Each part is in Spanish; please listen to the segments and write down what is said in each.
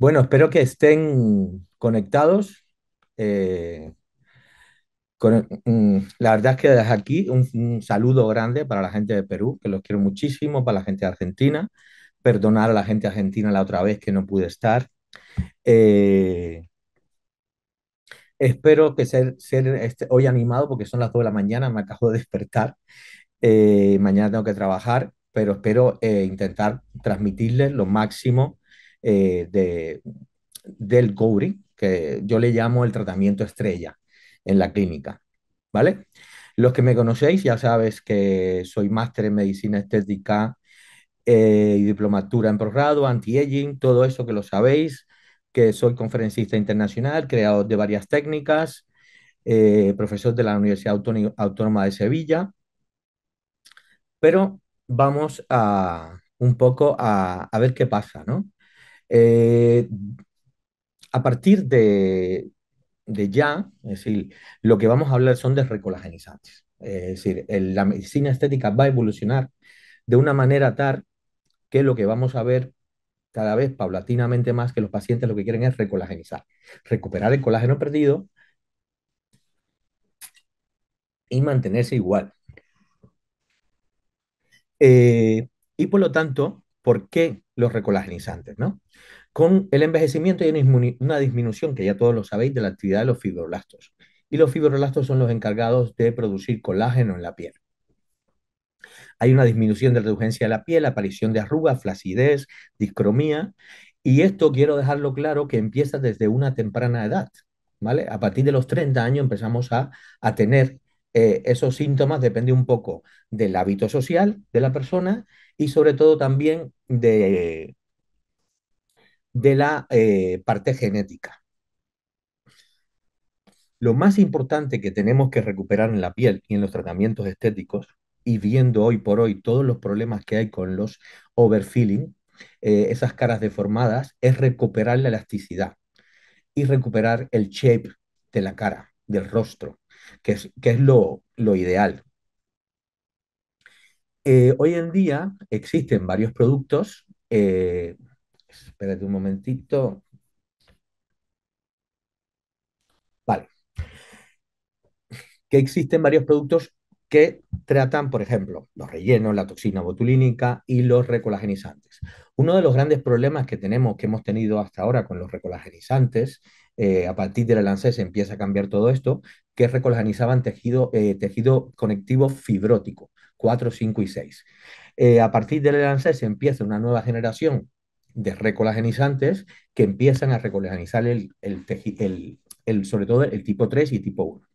Bueno, espero que estén conectados. Eh, mm, la verdad es que desde aquí un, saludo grande para la gente de Perú, que los quiero muchísimo, para la gente de Argentina. Perdonar a la gente argentina la otra vez que no pude estar. Eh, espero que ser, este, hoy animado porque son las 2 de la mañana, me acabo de despertar. Eh, mañana tengo que trabajar, pero espero intentar transmitirles lo máximo eh, del Gouri, que yo le llamo el tratamiento estrella en la clínica, ¿vale? Los que me conocéis ya sabes que soy máster en medicina estética eh, y diplomatura en posgrado, anti-aging, todo eso que lo sabéis, que soy conferencista internacional, creador de varias técnicas, eh, profesor de la Universidad Autónoma de Sevilla. Pero vamos a un poco a, a ver qué pasa, ¿no? Eh, a partir de, ya, es decir, lo que vamos a hablar son de recolagenizantes. Es decir, la medicina estética va a evolucionar de una manera tal que lo que vamos a ver cada vez paulatinamente más que los pacientes lo que quieren es recolagenizar, recuperar el colágeno perdido y mantenerse igual. Eh, y por lo tanto, por qué los recolagenizantes, ¿no? Con el envejecimiento hay una disminución, que ya todos lo sabéis, de la actividad de los fibroblastos. Y los fibroblastos son los encargados de producir colágeno en la piel. Hay una disminución de la reducencia de la piel, aparición de arrugas, flacidez, discromía. Y esto quiero dejarlo claro que empieza desde una temprana edad. ¿vale? A partir de los 30 años empezamos a, a tener eh, esos síntomas depende un poco del hábito social de la persona y sobre todo también de, de la eh, parte genética. Lo más importante que tenemos que recuperar en la piel y en los tratamientos estéticos, y viendo hoy por hoy todos los problemas que hay con los overfilling, eh, esas caras deformadas, es recuperar la elasticidad y recuperar el shape de la cara, del rostro que es, lo, ideal. Eh, hoy en día existen varios productos. Eh, espérate un momentito. Vale. Que existen varios productos que tratan, por ejemplo, los rellenos, la toxina botulínica y los recolagenizantes. Uno de los grandes problemas que tenemos, que hemos tenido hasta ahora con los recolagenizantes, eh, a partir de la Lancet se empieza a cambiar todo esto, que recolagenizaban tejido, eh, tejido conectivo fibrótico, 4, 5 y 6. Eh, a partir del elancés empieza una nueva generación de recolagenizantes que empiezan a recolagenizar el, sobre todo el tipo 3 y tipo 1.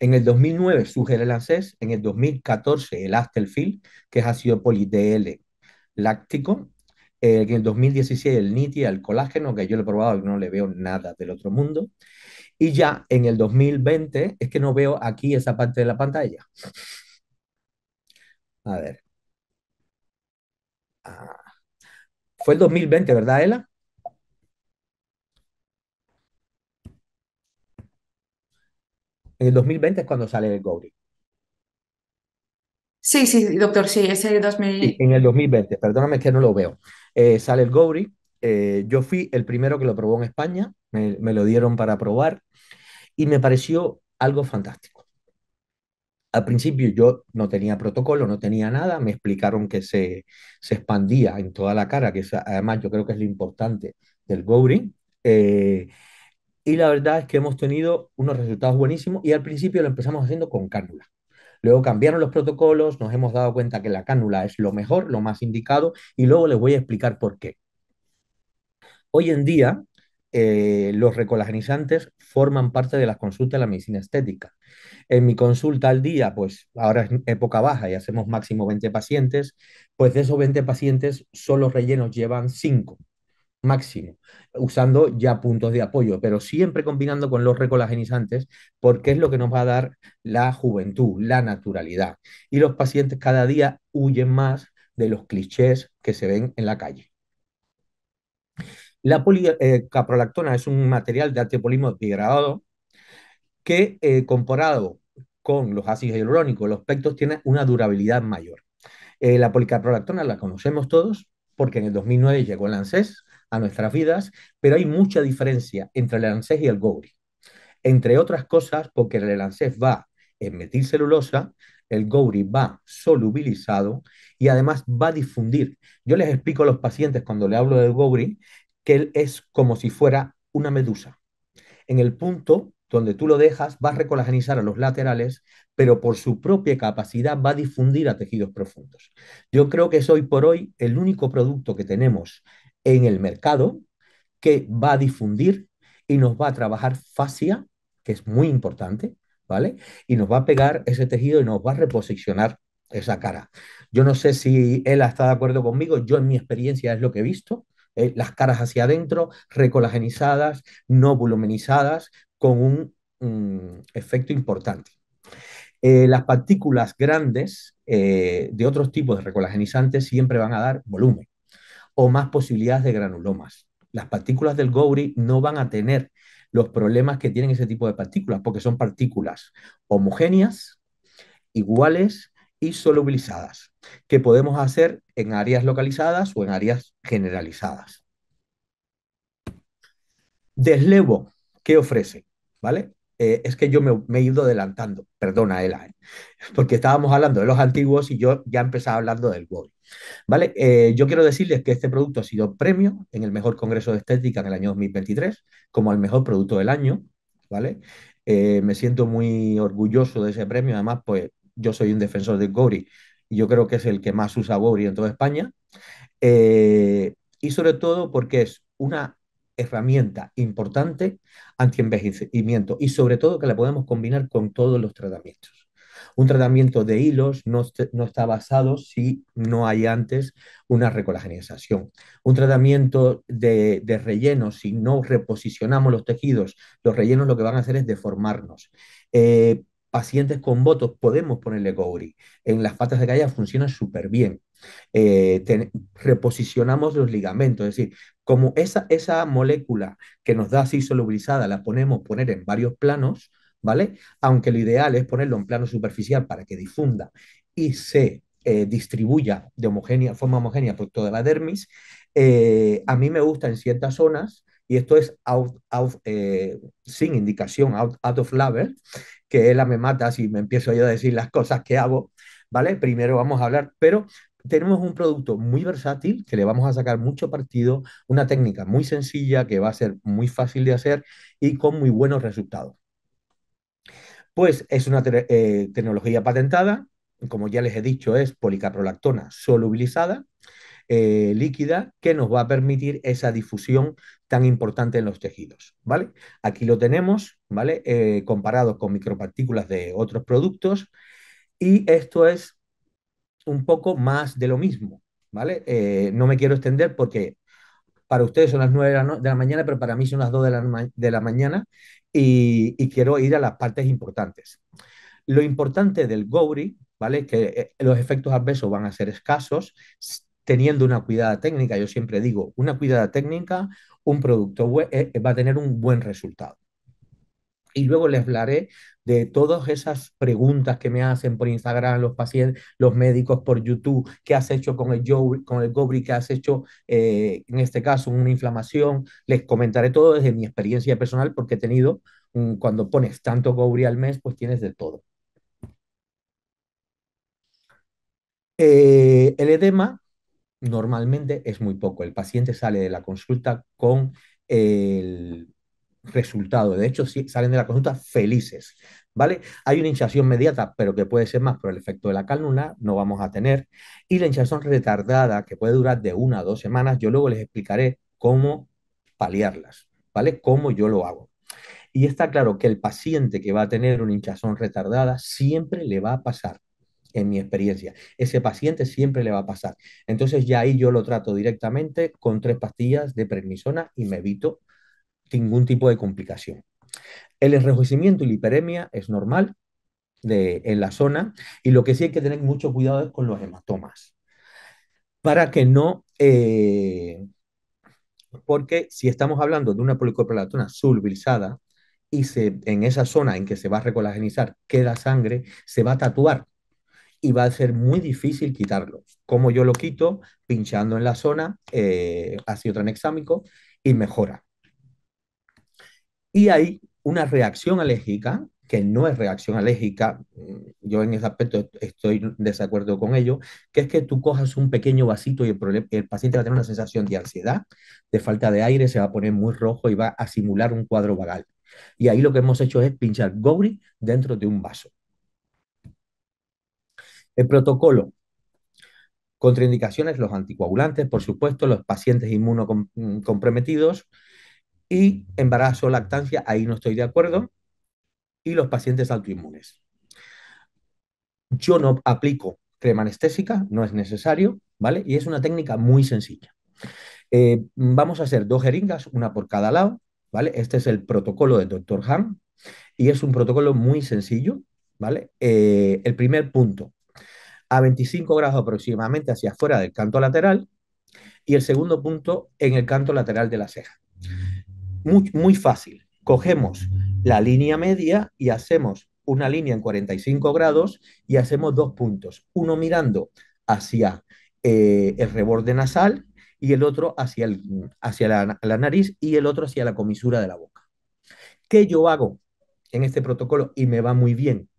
En el 2009 surge el ANSES, en el 2014 el Astelfil, que es ácido polidl láctico, eh, en el 2016 el NITI, el colágeno, que yo lo he probado y no le veo nada del otro mundo. Y ya en el 2020 es que no veo aquí esa parte de la pantalla. A ver. Ah. Fue el 2020, ¿verdad, Ela? En el 2020 es cuando sale el Gouri. Sí, sí, doctor, sí, es el 2020. en el 2020, perdóname que no lo veo. Eh, sale el Gouri. Eh, yo fui el primero que lo probó en España me, lo dieron para probar y me pareció algo fantástico. Al principio yo no tenía protocolo, no tenía nada, me explicaron que se, expandía en toda la cara, que es, además yo creo que es lo importante del Gouring. Eh, y la verdad es que hemos tenido unos resultados buenísimos y al principio lo empezamos haciendo con cánula. Luego cambiaron los protocolos, nos hemos dado cuenta que la cánula es lo mejor, lo más indicado y luego les voy a explicar por qué. Hoy en día eh, los recolagenizantes forman parte de las consultas de la medicina estética. En mi consulta al día, pues ahora es época baja y hacemos máximo 20 pacientes, pues de esos 20 pacientes solo rellenos llevan 5 máximo, usando ya puntos de apoyo, pero siempre combinando con los recolagenizantes, porque es lo que nos va a dar la juventud, la naturalidad. Y los pacientes cada día huyen más de los clichés que se ven en la calle. La policaprolactona eh, es un material de alto degradado que eh, comparado con los ácidos hialurónicos, los pectos, tiene una durabilidad mayor. Eh, la policaprolactona la conocemos todos porque en el 2009 llegó el ANSES a nuestras vidas, pero hay mucha diferencia entre el ANSES y el gouri Entre otras cosas, porque el ANSES va en metilcelulosa, el gouri va solubilizado y además va a difundir. Yo les explico a los pacientes cuando le hablo del GOURI que él es como si fuera una medusa. En el punto donde tú lo dejas, va a recolagenizar a los laterales, pero por su propia capacidad va a difundir a tejidos profundos. Yo creo que es hoy por hoy el único producto que tenemos en el mercado que va a difundir y nos va a trabajar fascia, que es muy importante, ¿vale? Y nos va a pegar ese tejido y nos va a reposicionar esa cara. Yo no sé si él está de acuerdo conmigo, yo en mi experiencia es lo que he visto, eh, las caras hacia adentro, recolagenizadas, no volumenizadas, con un, efecto importante. Eh, las partículas grandes eh, de otros tipos de recolagenizantes siempre van a dar volumen o más posibilidades de granulomas. Las partículas del Gowri no van a tener los problemas que tienen ese tipo de partículas, porque son partículas homogéneas, iguales y solubilizadas que podemos hacer en áreas localizadas o en áreas generalizadas. Deslevo, ¿qué ofrece? ¿Vale? Eh, es que yo me, he ido adelantando, perdona, Ela, ¿eh? porque estábamos hablando de los antiguos y yo ya empezaba hablando del Gori. ¿Vale? Eh, yo quiero decirles que este producto ha sido premio en el mejor congreso de estética en el año 2023, como el mejor producto del año, ¿vale? me siento muy orgulloso de ese premio, además, pues yo soy un defensor del GORI yo creo que es el que más usa Wobri en toda España, eh, y sobre todo porque es una herramienta importante anti-envejecimiento y sobre todo que la podemos combinar con todos los tratamientos. Un tratamiento de hilos no, está basado si no hay antes una recolagenización. Un tratamiento de, relleno, si no reposicionamos los tejidos, los rellenos lo que van a hacer es deformarnos. Eh, pacientes con votos podemos ponerle Gouri. En las patas de galla funciona súper bien. Eh, reposicionamos los ligamentos, es decir, como esa, esa molécula que nos da así solubilizada la ponemos poner en varios planos, ¿vale? Aunque lo ideal es ponerlo en plano superficial para que difunda y se eh, distribuya de homogénea, forma homogénea por toda la dermis, eh, a mí me gusta en ciertas zonas y esto es eh, sin indicación, out, of label, que él me mata si me empiezo yo a decir las cosas que hago, ¿vale? Primero vamos a hablar, pero tenemos un producto muy versátil que le vamos a sacar mucho partido, una técnica muy sencilla que va a ser muy fácil de hacer y con muy buenos resultados. Pues es una eh, tecnología patentada, como ya les he dicho, es policaprolactona solubilizada, eh, líquida, que nos va a permitir esa difusión tan importante en los tejidos, ¿vale? Aquí lo tenemos, ¿vale? Eh, comparado con micropartículas de otros productos y esto es un poco más de lo mismo, ¿vale? Eh, no me quiero extender porque para ustedes son las 9 de la, mañana, pero para mí son las 2 de la, de la mañana y, quiero ir a las partes importantes. Lo importante del Gowri, ¿vale? Que eh, los efectos adversos van a ser escasos teniendo una cuidada técnica. Yo siempre digo, una cuidada técnica un producto, eh, eh, va a tener un buen resultado. Y luego les hablaré de todas esas preguntas que me hacen por Instagram los pacientes, los médicos, por YouTube, qué has hecho con el, con el Gobri, qué has hecho eh, en este caso una inflamación. Les comentaré todo desde mi experiencia personal porque he tenido, cuando pones tanto Gobri al mes, pues tienes de todo. el edema normalmente es muy poco. El paciente sale de la consulta con el resultado. De hecho, sí, salen de la consulta felices, ¿vale? Hay una hinchazón inmediata, pero que puede ser más por el efecto de la cánula, no vamos a tener. Y la hinchazón retardada, que puede durar de una a dos semanas, yo luego les explicaré cómo paliarlas, ¿vale? Cómo yo lo hago. Y está claro que el paciente que va a tener una hinchazón retardada siempre le va a pasar en mi experiencia. Ese paciente siempre le va a pasar. Entonces ya ahí yo lo trato directamente con tres pastillas de prednisona y me evito ningún tipo de complicación. El enrojecimiento y la hiperemia es normal en la zona y lo que sí hay que tener mucho cuidado es con los hematomas para que no... Eh, porque si estamos hablando de una policoprolatona sulbilizada y se, en esa zona en que se va a recolagenizar queda sangre, se va a tatuar y va a ser muy difícil quitarlo. Como yo lo quito, pinchando en la zona eh, ácido tranexámico y mejora. Y hay una reacción alérgica que no es reacción alérgica, mm, yo en ese aspecto estoy desacuerdo con ello, que es que tú cojas un pequeño vasito y el, paciente va a tener una sensación de ansiedad, de falta de aire, se va a poner muy rojo y va a simular un cuadro vagal. Y ahí lo que hemos hecho es pinchar Gowri dentro de un vaso. El protocolo. Contraindicaciones, los anticoagulantes, por supuesto, los pacientes inmunocomprometidos mm, y embarazo, lactancia, ahí no estoy de acuerdo, y los pacientes autoinmunes. Yo no aplico crema anestésica, no es necesario, ¿vale? Y es una técnica muy sencilla. Eh, vamos a hacer dos jeringas, una por cada lado, ¿vale? Este es el protocolo del doctor Han y es un protocolo muy sencillo, ¿vale? Eh, el primer punto, a 25 grados aproximadamente hacia afuera del canto lateral y el segundo punto en el canto lateral de la ceja. Muy, muy fácil. Cogemos la línea media y hacemos una línea en 45 grados y hacemos dos puntos, uno mirando hacia eh, el reborde nasal y el otro hacia, el, hacia la, la nariz y el otro hacia la comisura de la boca. ¿Qué yo hago en este protocolo y me va muy bien?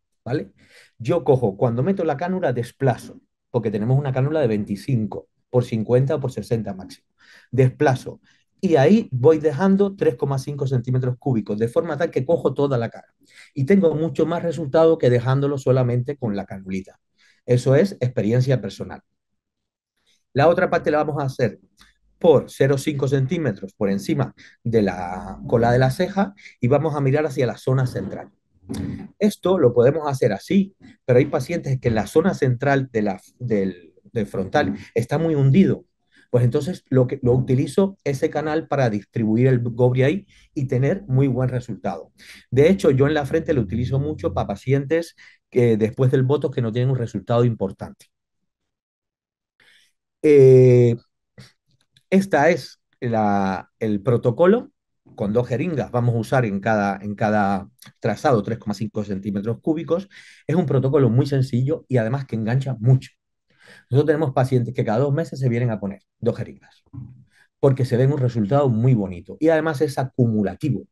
Yo cojo, cuando meto la cánula, desplazo, porque tenemos una cánula de 25 por 50 o por 60 máximo. Desplazo. Y ahí voy dejando 3,5 centímetros cúbicos, de forma tal que cojo toda la cara. Y tengo mucho más resultado que dejándolo solamente con la canulita. Eso es experiencia personal. La otra parte la vamos a hacer por 0,5 centímetros por encima de la cola de la ceja y vamos a mirar hacia la zona central. Esto lo podemos hacer así, pero hay pacientes que en la zona central de la, del, frontal está muy hundido. Pues entonces lo, que, lo utilizo ese canal para distribuir el Gobri ahí y tener muy buen resultado. De hecho, yo en la frente lo utilizo mucho para pacientes que después del voto que no tienen un resultado importante. Eh, esta es el protocolo con dos jeringas vamos a usar en cada, en cada trazado 3,5 centímetros cúbicos, es un protocolo muy sencillo y además que engancha mucho. Nosotros tenemos pacientes que cada dos meses se vienen a poner dos jeringas, porque se ven un resultado muy bonito y además es acumulativo.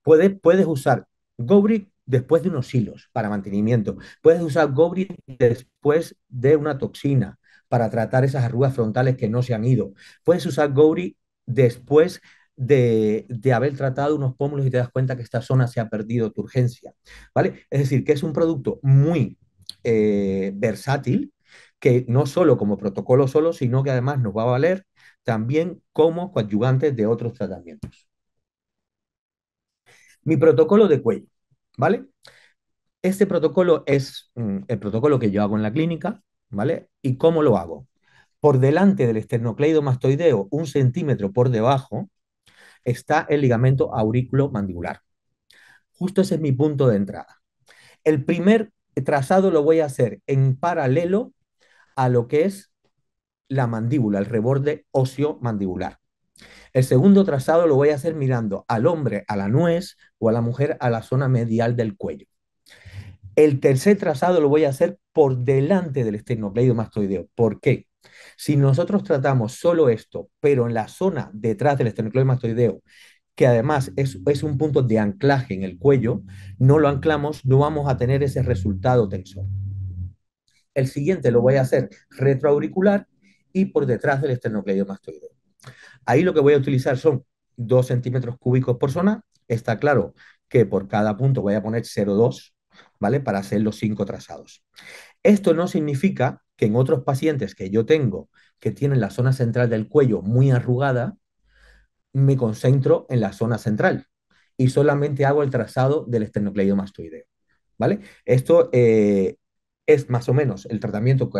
Puedes, puedes usar gobri después de unos hilos para mantenimiento, puedes usar gobri después de una toxina para tratar esas arrugas frontales que no se han ido, puedes usar gobri después de, haber tratado unos pómulos y te das cuenta que esta zona se ha perdido tu urgencia, ¿vale? Es decir, que es un producto muy eh, versátil, que no solo como protocolo solo, sino que además nos va a valer también como coadyuvante de otros tratamientos. Mi protocolo de cuello, ¿vale? Este protocolo es mm, el protocolo que yo hago en la clínica, ¿vale? ¿Y cómo lo hago? Por delante del esternocleidomastoideo, un centímetro por debajo, está el ligamento mandibular. Justo ese es mi punto de entrada. El primer trazado lo voy a hacer en paralelo a lo que es la mandíbula, el reborde óseo mandibular. El segundo trazado lo voy a hacer mirando al hombre a la nuez o a la mujer a la zona medial del cuello. El tercer trazado lo voy a hacer por delante del esternocleidomastoideo. ¿Por qué? Si nosotros tratamos solo esto, pero en la zona detrás del esternocleidomastoideo, que además es, un punto de anclaje en el cuello, no lo anclamos, no vamos a tener ese resultado tensor. El siguiente lo voy a hacer retroauricular y por detrás del esternocleidomastoideo. Ahí lo que voy a utilizar son 2 centímetros cúbicos por zona. Está claro que por cada punto voy a poner 0,2, ¿vale? Para hacer los cinco trazados. Esto no significa que en otros pacientes que yo tengo que tienen la zona central del cuello muy arrugada, me concentro en la zona central y solamente hago el trazado del esternocleidomastoideo. ¿Vale? Esto eh, es más o menos el tratamiento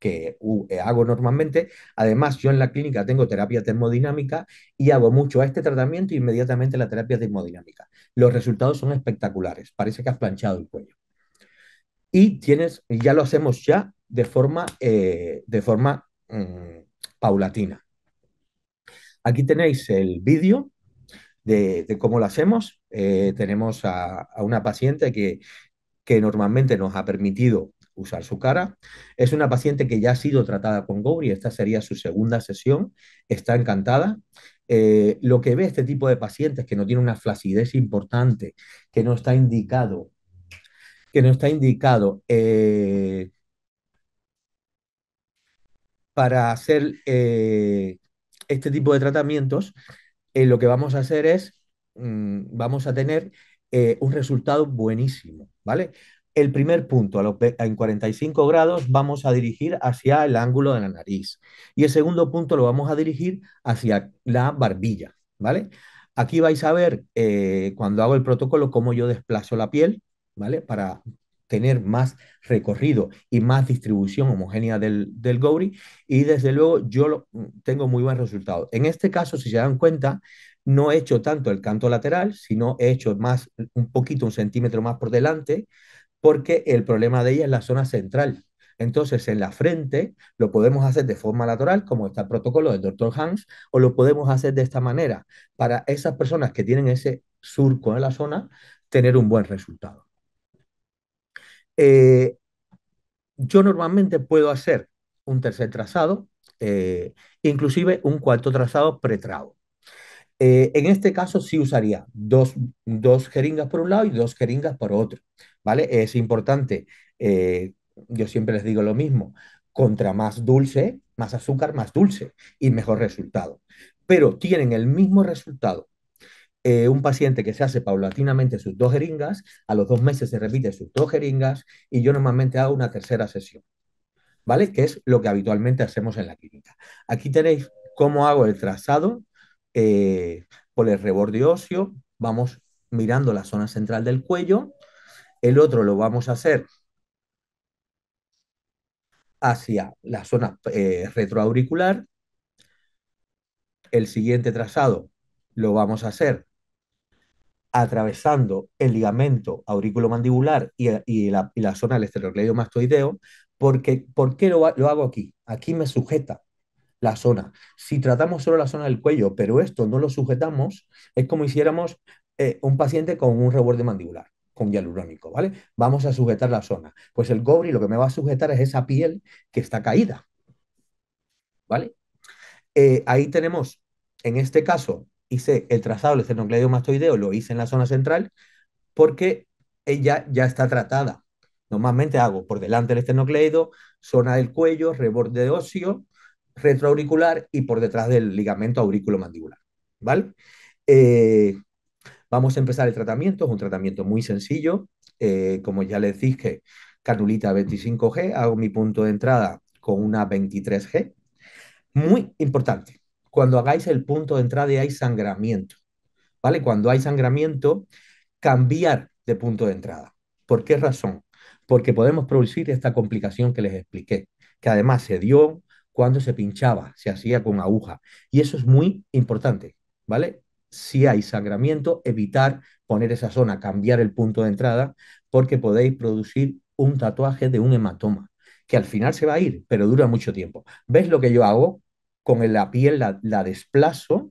que, eh, hago normalmente. Además, yo en la clínica tengo terapia termodinámica y hago mucho a este tratamiento e inmediatamente la terapia termodinámica. Los resultados son espectaculares. Parece que has planchado el cuello y tienes, ya lo hacemos ya de forma, eh, de forma mm, paulatina. Aquí tenéis el vídeo de, cómo lo hacemos. Eh, tenemos a, una paciente que, normalmente nos ha permitido usar su cara. Es una paciente que ya ha sido tratada con Gouri, esta sería su segunda sesión, está encantada. Eh, lo que ve este tipo de pacientes que no tiene una flacidez importante, que no está indicado que nos está indicado eh, para hacer eh, este tipo de tratamientos, eh, lo que vamos a hacer es, mm, vamos a tener un resultado buenísimo, ¿vale? El primer punto, en 45 grados, vamos a dirigir hacia el ángulo de la nariz. Y el segundo punto lo vamos a dirigir hacia la barbilla, ¿vale? Aquí vais a ver, cuando hago el protocolo, cómo yo desplazo la piel, para tener más recorrido y más distribución homogénea del, del y desde luego yo tengo muy buen resultado. En este caso, si se dan cuenta, no he hecho tanto el canto lateral, sino he hecho más, un poquito, un centímetro más por delante, porque el problema de ella es la zona central. Entonces, en la frente lo podemos hacer de forma lateral, como está el protocolo del doctor Hans, o lo podemos hacer de esta manera, para esas personas que tienen ese surco en la zona, tener un buen resultado. Eh, yo normalmente puedo hacer un tercer trazado, eh, inclusive un cuarto trazado pretrao. Eh, en este caso sí usaría dos, jeringas por un lado y dos jeringas por otro, ¿vale? Es importante, yo siempre les digo lo mismo, contra más dulce, más azúcar, más dulce y mejor resultado. Pero tienen el mismo resultado eh, un paciente que se hace paulatinamente sus dos jeringas, a los dos meses se repite sus dos jeringas y yo normalmente hago una tercera sesión, ¿vale? Que es lo que habitualmente hacemos en la clínica. Aquí tenéis cómo hago el trazado eh, por el reborde óseo, vamos mirando la zona central del cuello, el otro lo vamos a hacer hacia la zona eh, retroauricular, el siguiente trazado lo vamos a hacer atravesando el ligamento aurículo mandibular y, la, zona del mastoideo, porque ¿por qué lo, hago aquí? Aquí me sujeta la zona. Si tratamos solo la zona del cuello, pero esto no lo sujetamos, es como hiciéramos eh, un paciente con un reborde mandibular con hialurónico, ¿vale? Vamos a sujetar la zona. Pues el gobri lo que me va a sujetar es esa piel que está caída, ¿vale? Eh, ahí tenemos, en este caso, hice el trazado esternocleido mastoideo lo hice en la zona central, porque ella ya está tratada. Normalmente hago por delante el esternocleido, zona del cuello, reborde óseo, retroauricular y por detrás del ligamento auriculo ¿Vale? Eh, vamos a empezar el tratamiento, es un tratamiento muy sencillo. Eh, como ya les dije, canulita 25G, hago mi punto de entrada con una 23G. Muy importante, cuando hagáis el punto de entrada y hay sangramiento. ¿Vale? Cuando hay sangramiento, cambiar de punto de entrada. ¿Por qué razón? Porque podemos producir esta complicación que les expliqué, que además se dio cuando se pinchaba, se hacía con aguja. Y eso es muy importante, ¿vale? Si hay sangramiento, evitar poner esa zona, cambiar el punto de entrada, porque podéis producir un tatuaje de un hematoma, que al final se va a ir, pero dura mucho tiempo. ¿Ves lo que yo hago? con la piel la, desplazo,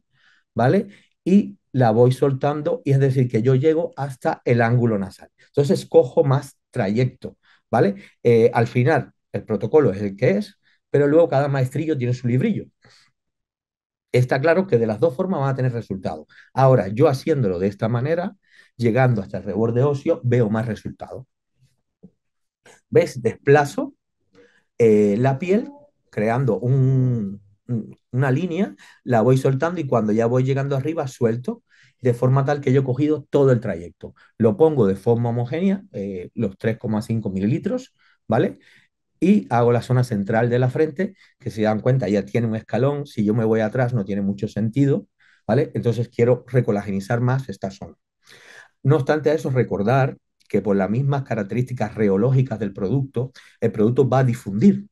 ¿vale? Y la voy soltando, y es decir, que yo llego hasta el ángulo nasal. Entonces, cojo más trayecto, ¿vale? Eh, al final, el protocolo es el que es, pero luego cada maestrillo tiene su librillo. Está claro que de las dos formas van a tener resultado. Ahora, yo haciéndolo de esta manera, llegando hasta el reborde óseo, veo más resultado. ¿Ves? Desplazo eh, la piel, creando un, una línea, la voy soltando y cuando ya voy llegando arriba suelto, de forma tal que yo he cogido todo el trayecto. Lo pongo de forma homogénea, eh, los 3,5 mililitros, ¿vale? Y hago la zona central de la frente, que si dan cuenta ya tiene un escalón, si yo me voy atrás no tiene mucho sentido, ¿vale? Entonces quiero recolagenizar más esta zona. No obstante a eso, recordar que por las mismas características reológicas del producto, el producto va a difundir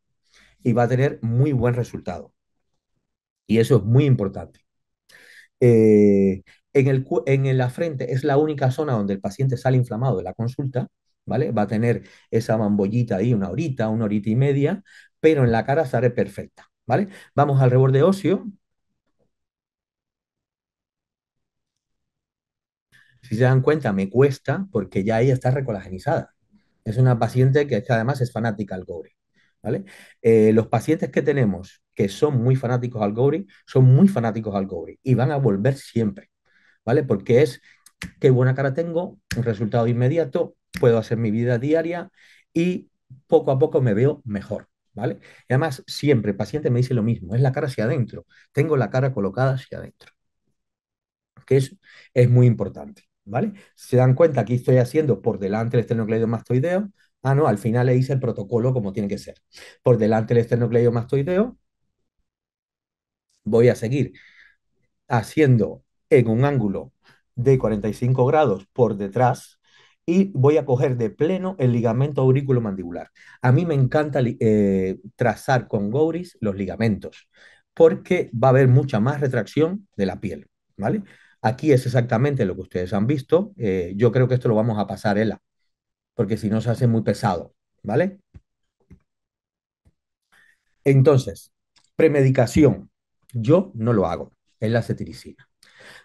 y va a tener muy buen resultado. Y eso es muy importante. Eh, en, el, en la frente es la única zona donde el paciente sale inflamado de la consulta, ¿vale? Va a tener esa mambollita ahí una horita, una horita y media, pero en la cara sale perfecta, ¿vale? Vamos al reborde óseo. Si se dan cuenta, me cuesta porque ya ella está recolagenizada. Es una paciente que, además es fanática al cobre, ¿vale? Eh, los pacientes que tenemos que son muy fanáticos al Gory son muy fanáticos al Gory y van a volver siempre, ¿vale? Porque es qué buena cara tengo, un resultado inmediato, puedo hacer mi vida diaria y poco a poco me veo mejor, ¿vale? Y además siempre el paciente me dice lo mismo, es la cara hacia adentro, tengo la cara colocada hacia adentro, que es, es muy importante, ¿vale? Se dan cuenta aquí estoy haciendo por delante el esternocleidomastoideo, Ah, no, al final le hice el protocolo como tiene que ser. Por delante el esternocleidomastoideo, voy a seguir haciendo en un ángulo de 45 grados por detrás y voy a coger de pleno el ligamento auriculo-mandibular. A mí me encanta eh, trazar con Gouris los ligamentos porque va a haber mucha más retracción de la piel, ¿vale? Aquí es exactamente lo que ustedes han visto. Eh, yo creo que esto lo vamos a pasar, Ela, porque si no se hace muy pesado, ¿vale? Entonces, premedicación. Yo no lo hago, es la cetiricina.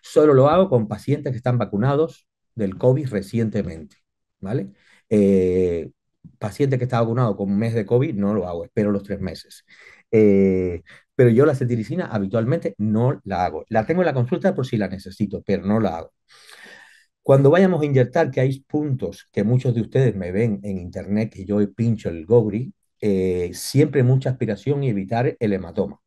Solo lo hago con pacientes que están vacunados del COVID recientemente, ¿vale? Eh, paciente que está vacunado con un mes de COVID, no lo hago, espero los tres meses. Eh, pero yo la cetiricina habitualmente no la hago. La tengo en la consulta por si la necesito, pero no la hago. Cuando vayamos a inyectar, que hay puntos que muchos de ustedes me ven en internet, que yo pincho el gobri, eh, siempre mucha aspiración y evitar el hematoma.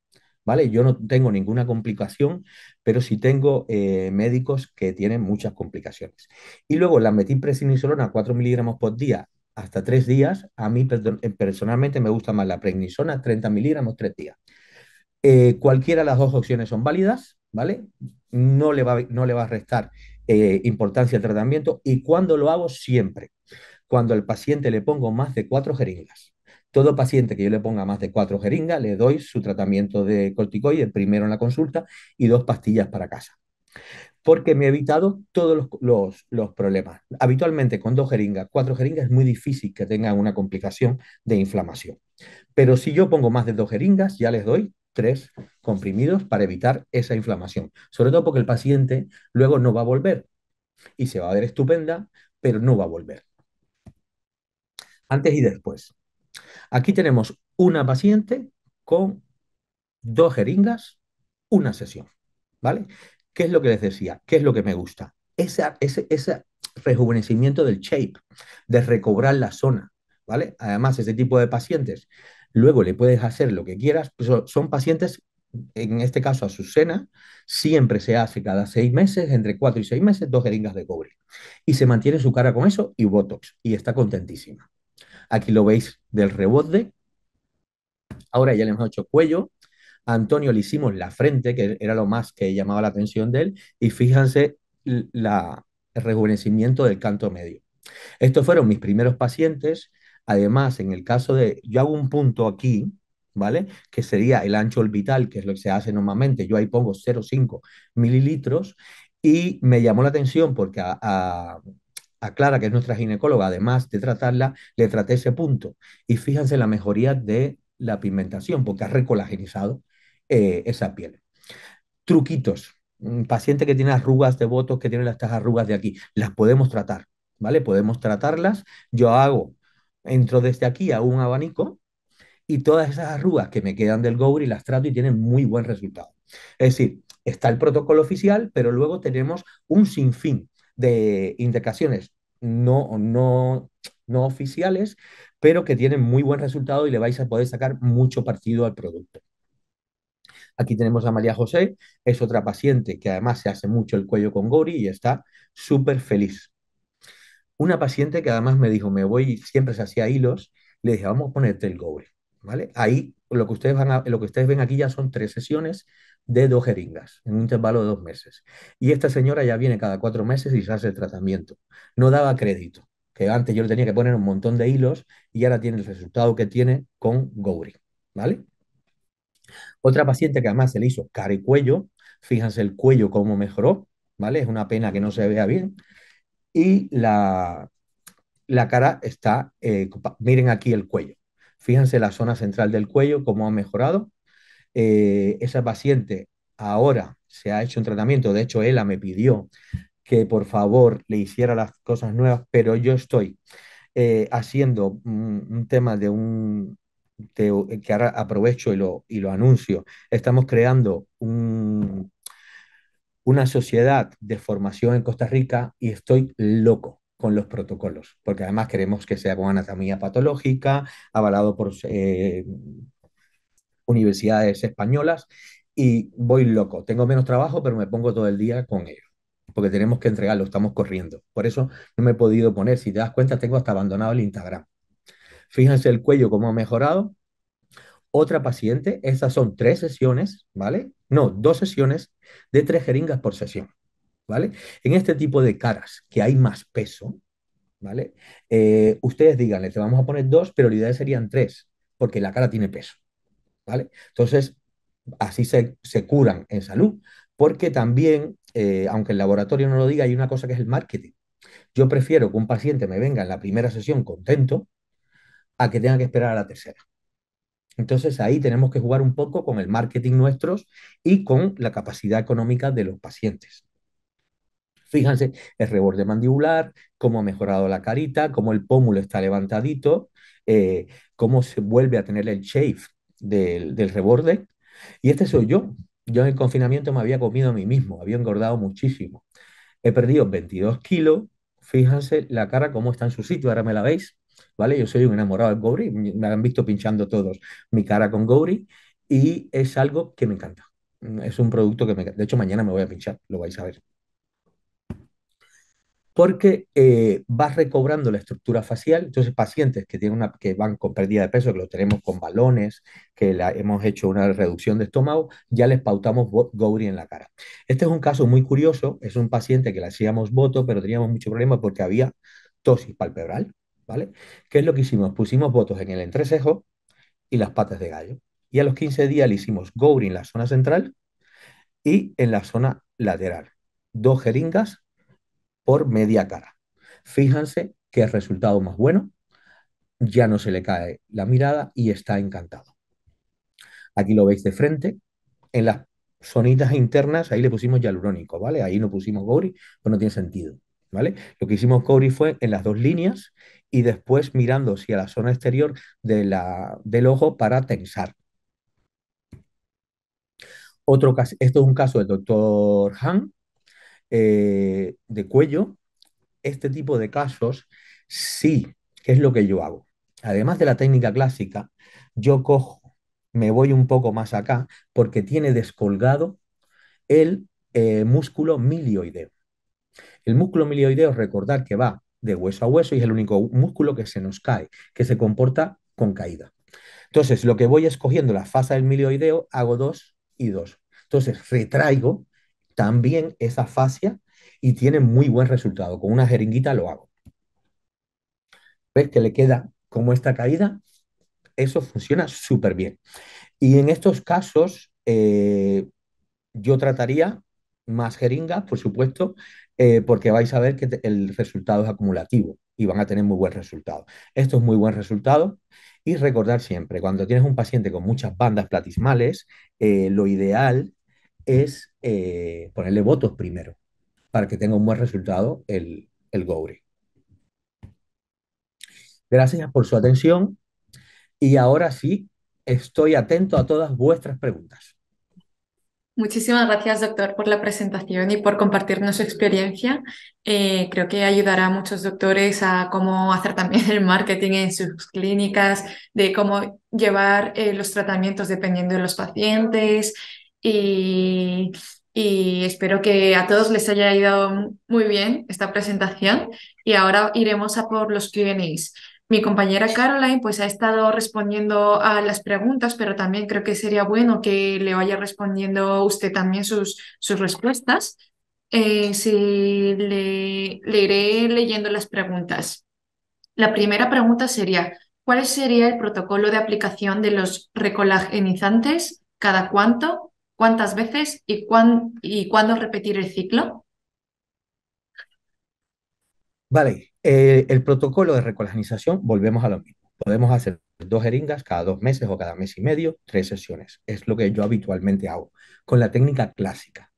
¿vale? Yo no tengo ninguna complicación, pero sí tengo eh, médicos que tienen muchas complicaciones. Y luego la metilprednisolona 4 miligramos por día hasta 3 días, a mí eh, personalmente me gusta más la prednisona 30 miligramos 3 días. Eh, cualquiera de las dos opciones son válidas, ¿vale? No le va, no le va a restar importancia al tratamiento y cuando lo hago siempre cuando al paciente le pongo más de cuatro jeringas. Todo paciente que yo le ponga más de cuatro jeringas, le doy su tratamiento de corticoides, primero en la consulta y dos pastillas para casa. Porque me he evitado todos los, los problemas. Habitualmente con dos jeringas, cuatro jeringas, es muy difícil que tengan una complicación de inflamación. Pero si yo pongo más de dos jeringas, ya les doy tres comprimidos para evitar esa inflamación. Sobre todo porque el paciente luego no va a volver y se va a ver estupenda, pero no va a volver antes y después. Aquí tenemos una paciente con dos jeringas, una sesión, ¿vale? ¿Qué es lo que les decía? ¿Qué es lo que me gusta? ese, ese rejuvenecimiento del shape, de recobrar la zona, ¿vale? Además, ese tipo de pacientes, luego le puedes hacer lo que quieras, pues son pacientes, en este caso Azucena, siempre se hace cada seis meses, entre cuatro y seis meses, dos jeringas de cobre. Y se mantiene su cara con eso y Botox, y está contentísima. Aquí lo veis del rebote. Ahora ya le hemos hecho cuello. A Antonio le hicimos la frente, que era lo más que llamaba la atención de él. Y fíjense la, el rejuvenecimiento del canto medio. Estos fueron mis primeros pacientes. Además, en el caso de, yo hago un punto aquí, ¿vale? Que sería el ancho orbital, que es lo que se hace normalmente. Yo ahí pongo 0,5 mililitros y me llamó la atención porque a, aclara que es nuestra ginecóloga, además de tratarla, le traté ese punto. Y fíjense la mejoría de la pigmentación, porque ha recolagenizado eh, esa piel. Truquitos. paciente que tiene arrugas de votos, que tiene estas arrugas de aquí, las podemos tratar, ¿vale? Podemos tratarlas. Yo hago, entro desde aquí a un abanico y todas esas arrugas que me quedan del y las trato y tienen muy buen resultado. Es decir, está el protocolo oficial, pero luego tenemos un sinfín de indicaciones no, no, no oficiales, pero que tienen muy buen resultado y le vais a poder sacar mucho partido al producto. Aquí tenemos a María José, es otra paciente que además se hace mucho el cuello con Gori y está súper feliz. Una paciente que además me dijo, me voy, siempre se hacía hilos, le dije, vamos a ponerte el Gori. Ahí lo que ustedes, lo que ven aquí ya son tres sesiones de dos jeringas en un intervalo de dos meses. Y esta señora ya viene cada cuatro meses y se hace el tratamiento. No daba crédito, que antes yo le tenía que poner un montón de hilos y ahora tiene el resultado que tiene con Gouri, ¿vale? Otra paciente que además se le hizo cara y cuello, fíjense el cuello cómo mejoró, ¿vale? Es una pena que no se vea bien. Y la, la cara está, eh, miren aquí el cuello, Fíjense la zona central del cuello, cómo ha mejorado. Eh, esa paciente ahora se ha hecho un tratamiento, de hecho, ella me pidió que por favor le hiciera las cosas nuevas, pero yo estoy eh, haciendo un, tema de un, que ahora aprovecho y lo, y lo anuncio, estamos creando una sociedad de formación en Costa Rica y estoy loco con los protocolos, porque además queremos que sea con anatomía patológica, avalado por eh, universidades españolas, y voy loco. Tengo menos trabajo, pero me pongo todo el día con ello, porque tenemos que entregarlo, estamos corriendo. Por eso no me he podido poner, si te das cuenta, tengo hasta abandonado el Instagram. Fíjense el cuello, cómo ha mejorado. Otra paciente, estas son tres sesiones, ¿vale? No, dos sesiones de tres jeringas por sesión. En este tipo de caras que hay más peso, ¿vale? Eh, ustedes díganle, te vamos a poner dos, pero la idea serían tres, porque la cara tiene peso, ¿vale? Entonces, así se, curan en salud, porque también, eh, aunque el laboratorio no lo diga, hay una cosa que es el marketing. Yo prefiero que un paciente me venga en la primera sesión contento a que tenga que esperar a la tercera. Entonces ahí tenemos que jugar un poco con el marketing nuestros y con la capacidad económica de los pacientes. Fíjense, el reborde mandibular, cómo ha mejorado la carita, cómo el pómulo está levantadito, eh, cómo se vuelve a tener el shape del, del reborde. Y este soy yo. Yo en el confinamiento me había comido a mí mismo, había engordado muchísimo. He perdido 22 kilos, fíjense la cara cómo está en su sitio, ahora me la veis, ¿vale? Yo soy un enamorado de Gowri, me han visto pinchando todos mi cara con Gowri y es algo que me encanta. Es un producto que me De hecho, mañana me voy a pinchar, lo vais a ver porque eh, va recobrando la estructura facial. Entonces, pacientes que, tienen una, que van con pérdida de peso, que lo tenemos con balones, que la, hemos hecho una reducción de estómago, ya les pautamos Gouri en la cara. Este es un caso muy curioso, es un paciente que le hacíamos voto, pero teníamos mucho problema porque había tosis palpebral, ¿vale? ¿Qué es lo que hicimos? Pusimos votos en el entrecejo y las patas de gallo. Y a los 15 días le hicimos Gouri en la zona central y en la zona lateral. Dos jeringas por media cara. Fíjense que resultado más bueno, ya no se le cae la mirada y está encantado. Aquí lo veis de frente, en las sonitas internas, ahí le pusimos hialurónico, ¿vale? Ahí no pusimos Gori pues no tiene sentido, ¿vale? Lo que hicimos Gori fue en las dos líneas y después mirando hacia la zona exterior de la, del ojo para tensar. Otro caso, esto es un caso del doctor Han, eh, de cuello, este tipo de casos, sí, que es lo que yo hago. Además de la técnica clásica, yo cojo, me voy un poco más acá, porque tiene descolgado el eh, músculo milioideo. El músculo milioideo, recordar que va de hueso a hueso y es el único músculo que se nos cae, que se comporta con caída. Entonces, lo que voy escogiendo la fase del milioideo, hago dos y dos. Entonces, retraigo también esa fascia y tiene muy buen resultado. Con una jeringuita lo hago. ¿Ves que le queda como esta caída? Eso funciona súper bien. Y en estos casos, eh, yo trataría más jeringas, por supuesto, eh, porque vais a ver que el resultado es acumulativo y van a tener muy buen resultado. Esto es muy buen resultado. Y recordar siempre, cuando tienes un paciente con muchas bandas platismales, eh, lo ideal es eh, ponerle votos primero para que tenga un buen resultado el, el Gracias por su atención y ahora sí estoy atento a todas vuestras preguntas. Muchísimas gracias, doctor, por la presentación y por compartirnos su experiencia. Eh, creo que ayudará a muchos doctores a cómo hacer también el marketing en sus clínicas, de cómo llevar eh, los tratamientos dependiendo de los pacientes, y, espero que a todos les haya ido muy bien esta presentación y ahora iremos a por los Q&A Mi compañera Caroline pues ha estado respondiendo a las preguntas, pero también creo que sería bueno que le vaya respondiendo usted también sus, sus respuestas. Eh, le, le iré leyendo las preguntas. La primera pregunta sería, ¿cuál sería el protocolo de aplicación de los recolagenizantes? ¿Cada cuánto? cuántas veces y, y cuándo repetir el ciclo? Vale, eh, el protocolo de recolonización, volvemos a lo mismo. Podemos hacer dos jeringas cada dos meses o cada mes y medio, tres sesiones. Es lo que yo habitualmente hago con la técnica clásica.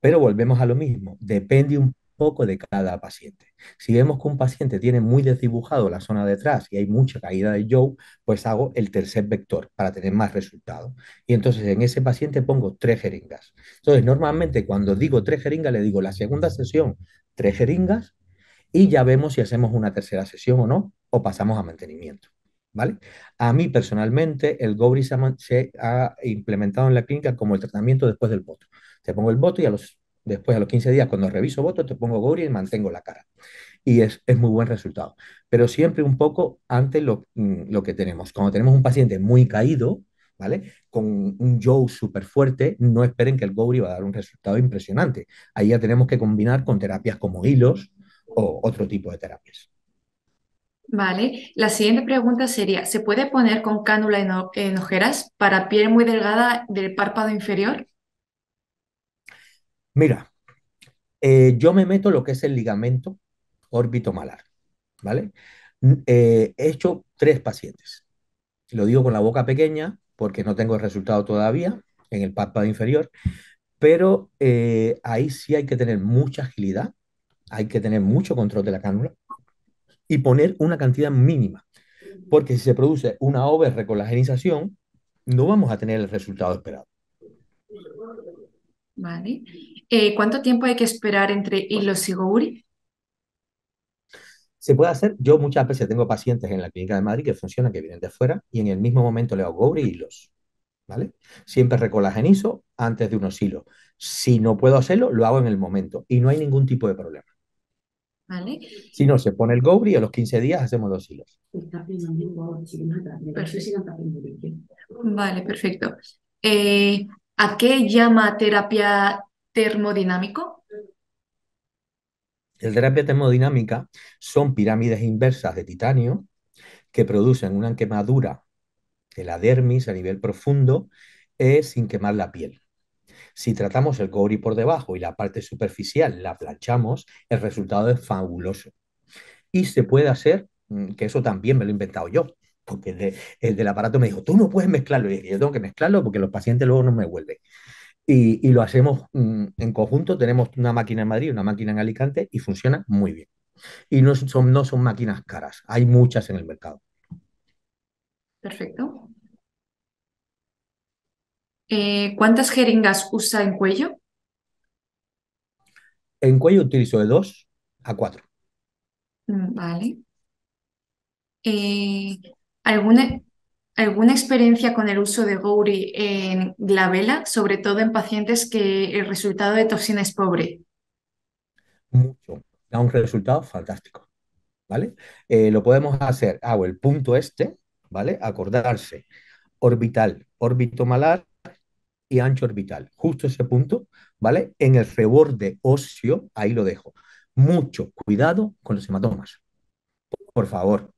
Pero volvemos a lo mismo. Depende un poco de cada paciente. Si vemos que un paciente tiene muy desdibujado la zona detrás y hay mucha caída de Joe, pues hago el tercer vector para tener más resultado. Y entonces en ese paciente pongo tres jeringas. Entonces normalmente cuando digo tres jeringas le digo la segunda sesión, tres jeringas y ya vemos si hacemos una tercera sesión o no o pasamos a mantenimiento. ¿Vale? A mí personalmente el Gobri se ha implementado en la clínica como el tratamiento después del voto. Te pongo el voto y a los Después, a los 15 días, cuando reviso voto, te pongo Gori y mantengo la cara. Y es, muy buen resultado. Pero siempre un poco antes mm, lo, que tenemos. Cuando tenemos un paciente muy caído, ¿vale? Con un Joe súper fuerte, no esperen que el Gouri va a dar un resultado impresionante. Ahí ya tenemos que combinar con terapias como hilos o otro tipo de terapias. Vale, la siguiente pregunta sería, ¿se puede poner con cánula en, en ojeras para piel muy delgada del párpado inferior? Mira, eh, yo me meto lo que es el ligamento órbito-malar, ¿vale? Eh, he hecho tres pacientes. Lo digo con la boca pequeña porque no tengo el resultado todavía en el párpado inferior, pero eh, ahí sí hay que tener mucha agilidad, hay que tener mucho control de la cánula y poner una cantidad mínima, porque si se produce una recolagenización, no vamos a tener el resultado esperado. Eh, ¿Cuánto tiempo hay que esperar entre hilos y gouri? Se puede hacer, yo muchas veces tengo pacientes en la clínica de Madrid que funcionan, que vienen de fuera, y en el mismo momento le hago gouri y hilos. ¿Vale? Siempre recolagenizo antes de unos hilos. Si no puedo hacerlo, lo hago en el momento y no hay ningún tipo de problema. ¿Vale? Si no, se pone el gouri y a los 15 días hacemos dos hilos. Vale, perfecto. Eh, ¿A qué llama terapia termodinámico? El terapia termodinámica son pirámides inversas de titanio que producen una quemadura de la dermis a nivel profundo eh, sin quemar la piel. Si tratamos el cobre por debajo y la parte superficial la planchamos, el resultado es fabuloso. Y se puede hacer, mm, que eso también me lo he inventado yo, porque el, del aparato me dijo, tú no puedes mezclarlo. Y yo tengo que mezclarlo porque los pacientes luego no me vuelven. Y, lo hacemos mm, en conjunto. Tenemos una máquina en Madrid, una máquina en Alicante y funciona muy bien. Y no son, no son máquinas caras, hay muchas en el mercado. Perfecto. Eh, ¿Cuántas jeringas usa en cuello? En cuello utilizo de dos a cuatro mm, Vale. Eh, ¿Alguna, alguna experiencia con el uso de Gouri en glabela, sobre todo en pacientes que el resultado de toxina es pobre? Mucho. Da un resultado fantástico. ¿Vale? Eh, lo podemos hacer. Hago ah, el punto este, ¿vale? Acordarse. Orbital, órbito malar y ancho orbital. Justo ese punto, ¿vale? En el reborde óseo, ahí lo dejo. Mucho cuidado con los hematomas. Por favor,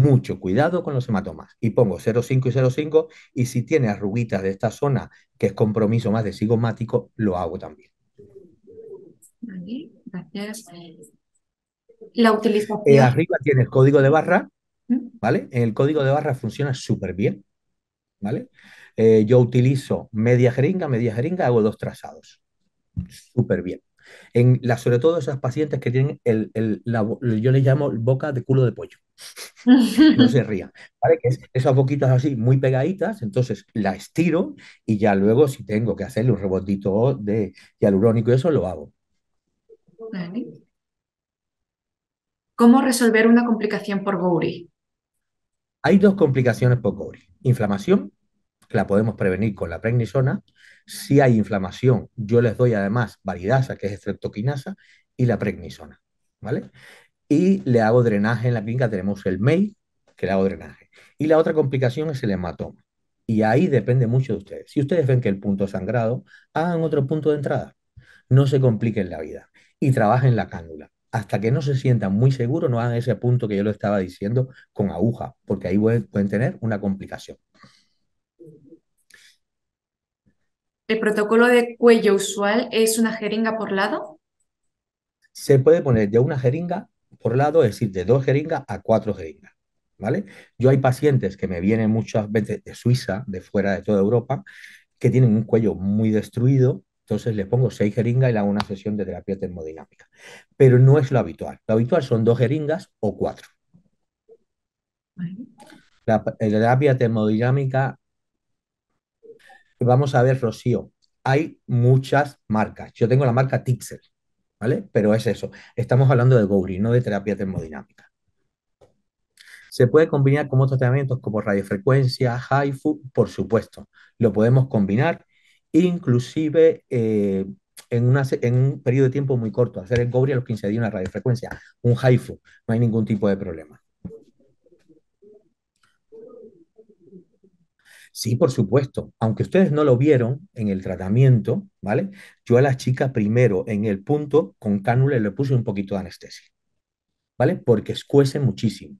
mucho cuidado con los hematomas. Y pongo 0,5 y 0,5 y si tiene arruguitas de esta zona, que es compromiso más de sigomático, lo hago también. gracias. La utilización. Eh, arriba tiene el código de barra, ¿Mm? ¿vale? El código de barra funciona súper bien, ¿vale? Eh, yo utilizo media jeringa, media jeringa, hago dos trazados. Súper bien en la, sobre todo esas pacientes que tienen el, el la, yo les llamo boca de culo de pollo. No se ría, Que esas boquitas así muy pegaditas, entonces la estiro y ya luego si tengo que hacerle un rebotito de hialurónico y eso lo hago. ¿Cómo resolver una complicación por Gouri? Hay dos complicaciones por Gouri, inflamación la podemos prevenir con la pregnisona. Si hay inflamación, yo les doy además varidasa, que es estreptoquinasa, y la pregnisona, ¿vale? Y le hago drenaje en la clínica, tenemos el MEI, que le hago drenaje. Y la otra complicación es el hematoma. Y ahí depende mucho de ustedes. Si ustedes ven que el punto sangrado, hagan otro punto de entrada. No se compliquen la vida y trabajen la cánula Hasta que no se sientan muy seguros, no hagan ese punto que yo lo estaba diciendo con aguja, porque ahí pueden tener una complicación. el protocolo de cuello usual es una jeringa por lado. Se puede poner de una jeringa por lado, es decir, de dos jeringas a cuatro jeringas. ¿Vale? Yo hay pacientes que me vienen muchas veces de Suiza, de fuera de toda Europa, que tienen un cuello muy destruido, entonces le pongo seis jeringas y le hago una sesión de terapia termodinámica. Pero no es lo habitual. Lo habitual son dos jeringas o cuatro. La, eh, la terapia termodinámica Vamos a ver, Rocío, hay muchas marcas. Yo tengo la marca Tixel, ¿vale? Pero es eso. Estamos hablando de Gowri, no de terapia termodinámica. ¿Se puede combinar con otros tratamientos como radiofrecuencia, HIFU? Por supuesto, lo podemos combinar, inclusive eh, en, un periodo de tiempo muy corto, hacer el Gowri a los 15 días una radiofrecuencia, un HIFU, no hay ningún tipo de problema. Sí, por supuesto. Aunque ustedes no lo vieron en el tratamiento, ¿vale? Yo a la chica primero en el punto con cánula le puse un poquito de anestesia, ¿vale? Porque escuece muchísimo.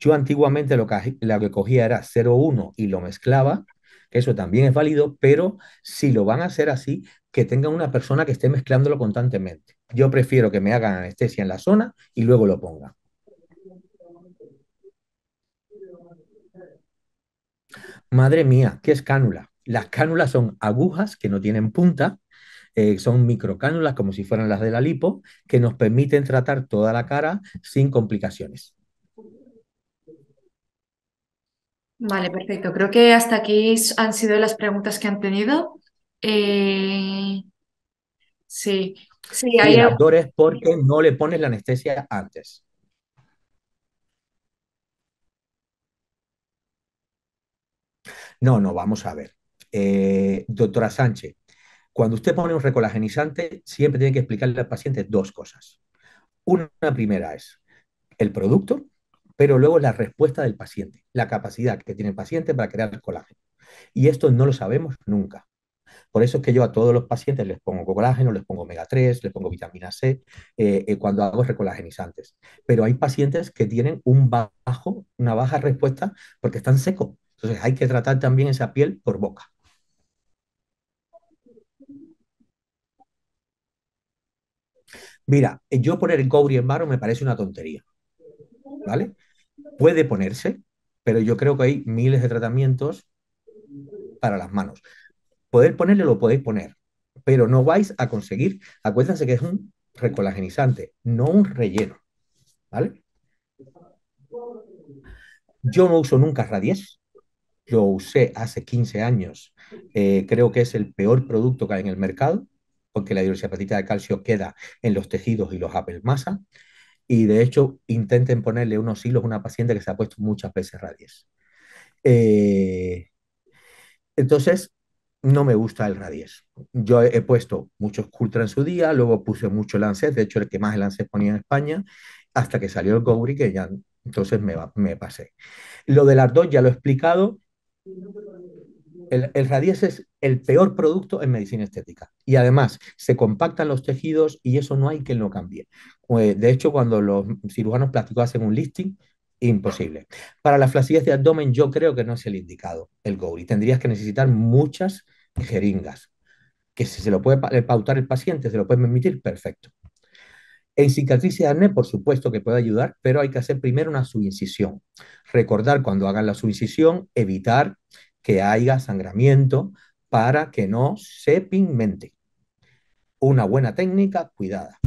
Yo antiguamente lo que, que cogía era 0,1 y lo mezclaba, que eso también es válido, pero si lo van a hacer así, que tengan una persona que esté mezclándolo constantemente. Yo prefiero que me hagan anestesia en la zona y luego lo pongan. Madre mía, ¿qué es cánula? Las cánulas son agujas que no tienen punta, eh, son microcánulas como si fueran las de la lipo, que nos permiten tratar toda la cara sin complicaciones. Vale, perfecto. Creo que hasta aquí han sido las preguntas que han tenido. Eh, sí, sí, hay... es porque no le pones la anestesia antes. No, no, vamos a ver. Eh, doctora Sánchez, cuando usted pone un recolagenizante, siempre tiene que explicarle al paciente dos cosas. Una primera es el producto, pero luego la respuesta del paciente, la capacidad que tiene el paciente para crear el colágeno. Y esto no lo sabemos nunca. Por eso es que yo a todos los pacientes les pongo colágeno, les pongo omega 3, les pongo vitamina C eh, eh, cuando hago recolagenizantes. Pero hay pacientes que tienen un bajo, una baja respuesta porque están secos entonces hay que tratar también esa piel por boca. Mira, eh, yo poner el cobre en varo me parece una tontería. ¿Vale? Puede ponerse, pero yo creo que hay miles de tratamientos para las manos. Poder ponerle lo podéis poner, pero no vais a conseguir. Acuérdense que es un recolagenizante, no un relleno. ¿Vale? Yo no uso nunca radies, lo usé hace 15 años. Eh, creo que es el peor producto que hay en el mercado, porque la hidroxiapatita de calcio queda en los tejidos y los apelmaza. Y de hecho, intenten ponerle unos hilos a una paciente que se ha puesto muchas veces radies. Eh, entonces, no me gusta el radies. Yo he, puesto muchos Cultra en su día, luego puse mucho Lancet, de hecho, el que más Lancet ponía en España, hasta que salió el Gowri, que ya entonces me, pasé. Lo de las dos ya lo he explicado. El, el es el peor producto en medicina estética. Y además, se compactan los tejidos y eso no hay que lo cambie. Pues, de hecho, cuando los cirujanos plásticos hacen un listing, imposible. Para la flacidez de abdomen, yo creo que no es el indicado, el Gouri. Tendrías que necesitar muchas jeringas. Que si se lo puede eh, pautar el paciente, se lo puede permitir, perfecto. En cicatrices de acné, por supuesto que puede ayudar, pero hay que hacer primero una subincisión. Recordar cuando hagan la subincisión, evitar que haya sangramiento para que no se pigmente. Una buena técnica, cuidada.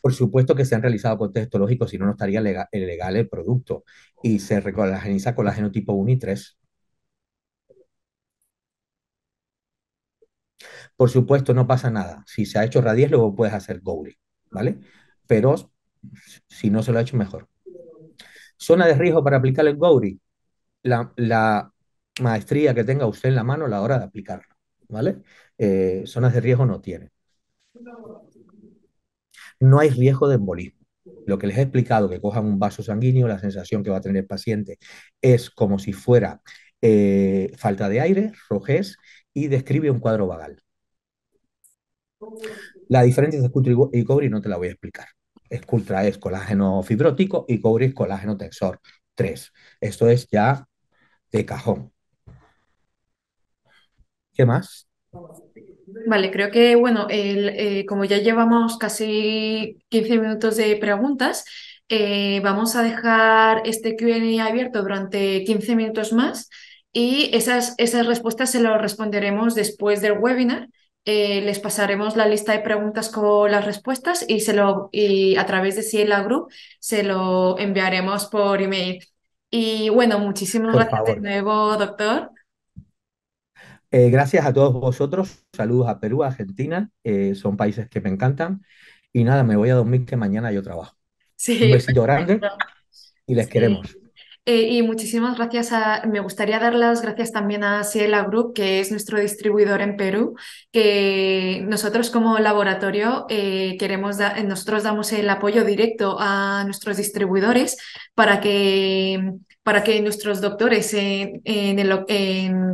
Por supuesto que se han realizado contextos lógicos, si no, no estaría eh, legal, el producto. Y se con colágeno tipo 1 y 3. Por supuesto, no pasa nada. Si se ha hecho radies, luego puedes hacer GOURI, ¿vale? Pero si no se lo ha hecho, mejor. Zona de riesgo para aplicar el GOURI. La, maestría que tenga usted en la mano a la hora de aplicarlo, ¿vale? Eh, zonas de riesgo no tiene. No hay riesgo de embolismo. Lo que les he explicado, que cojan un vaso sanguíneo, la sensación que va a tener el paciente es como si fuera eh, falta de aire, rojez y describe un cuadro vagal. La diferencia entre Sculptra y Cobri no te la voy a explicar. Sculptra es colágeno fibrótico y Cobri es colágeno tensor 3. Esto es ya de cajón. ¿Qué más? Vale, creo que, bueno, eh, como ya llevamos casi 15 minutos de preguntas, eh, vamos a dejar este QA abierto durante 15 minutos más y esas, esas respuestas se las responderemos después del webinar. Eh, les pasaremos la lista de preguntas con las respuestas y, se lo, y a través de Ciela Group se lo enviaremos por email. Y bueno, muchísimas gracias de nuevo, doctor. Eh, gracias a todos vosotros. Saludos a Perú, Argentina. Eh, son países que me encantan. Y nada, me voy a dormir que mañana yo trabajo. Sí, Un besito grande y les queremos. Eh, y muchísimas gracias a, me gustaría dar las gracias también a Siela Group, que es nuestro distribuidor en Perú, que nosotros como laboratorio eh, queremos, nosotros damos el apoyo directo a nuestros distribuidores para que para que nuestros doctores en,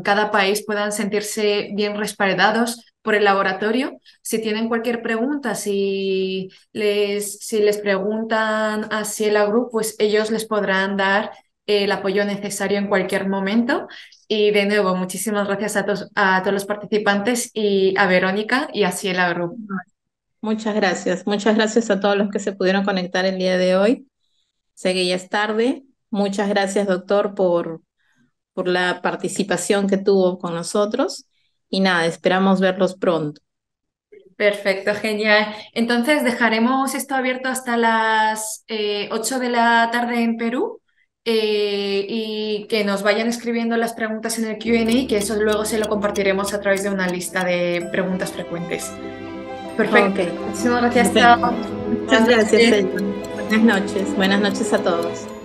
cada país puedan sentirse bien respaldados por el laboratorio. Si tienen cualquier pregunta, si les, si les preguntan a Siela Group, pues ellos les podrán dar el apoyo necesario en cualquier momento. Y de nuevo, muchísimas gracias a, a todos los participantes y a Verónica y a Ciela Muchas gracias. Muchas gracias a todos los que se pudieron conectar el día de hoy. Sé ya es tarde. Muchas gracias, doctor, por, por la participación que tuvo con nosotros. Y nada, esperamos verlos pronto. Perfecto, genial. Entonces, dejaremos esto abierto hasta las eh, 8 de la tarde en Perú. Eh, y que nos vayan escribiendo las preguntas en el QA, que eso luego se lo compartiremos a través de una lista de preguntas frecuentes. Perfecto. Muchísimas gracias. Muchas gracias. Buenas noches. Buenas noches a todos.